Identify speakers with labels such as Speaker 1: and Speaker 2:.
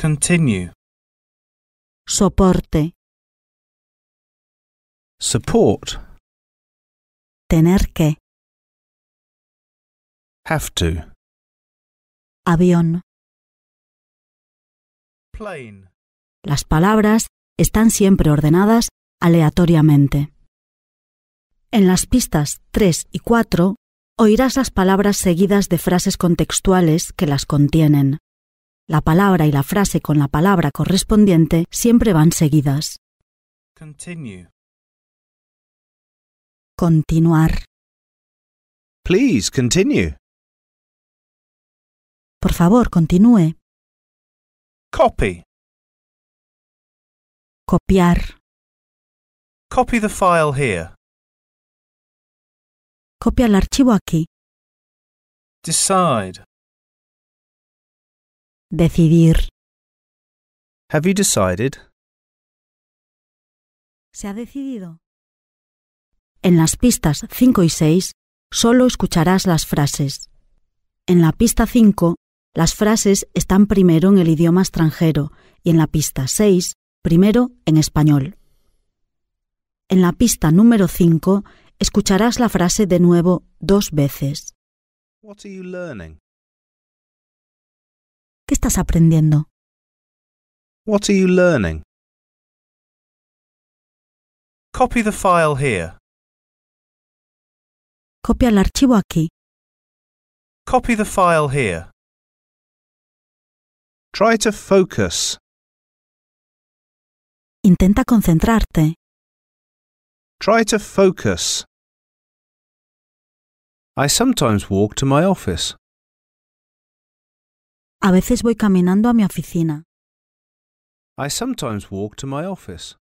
Speaker 1: Continue. Soporte. Support. Tener que. Have to. Avión. Plane.
Speaker 2: Las palabras están siempre ordenadas aleatoriamente. En las pistas 3 y 4 oirás las palabras seguidas de frases contextuales que las contienen. La palabra y la frase con la palabra correspondiente siempre van seguidas.
Speaker 1: Continue.
Speaker 2: Continuar.
Speaker 1: Please continue. Por favor, continúe. Copy. Copiar. Copy the file here. Copia el archivo aquí. Decide. Decidir.
Speaker 2: Se ha decidido. En las pistas 5 y 6 solo escucharás las frases. En la pista 5, las frases están primero en el idioma extranjero y en la pista 6, primero en español. En la pista número 5, escucharás la frase de nuevo dos veces. What are you ¿Qué estás
Speaker 1: aprendiendo? What are you learning? Copy the file here. Copia el archivo aquí. Copy the file here. Try to focus. Intenta concentrarte. Try to focus. I sometimes walk to my office.
Speaker 2: A veces voy caminando a mi oficina.
Speaker 1: I sometimes walk to my office.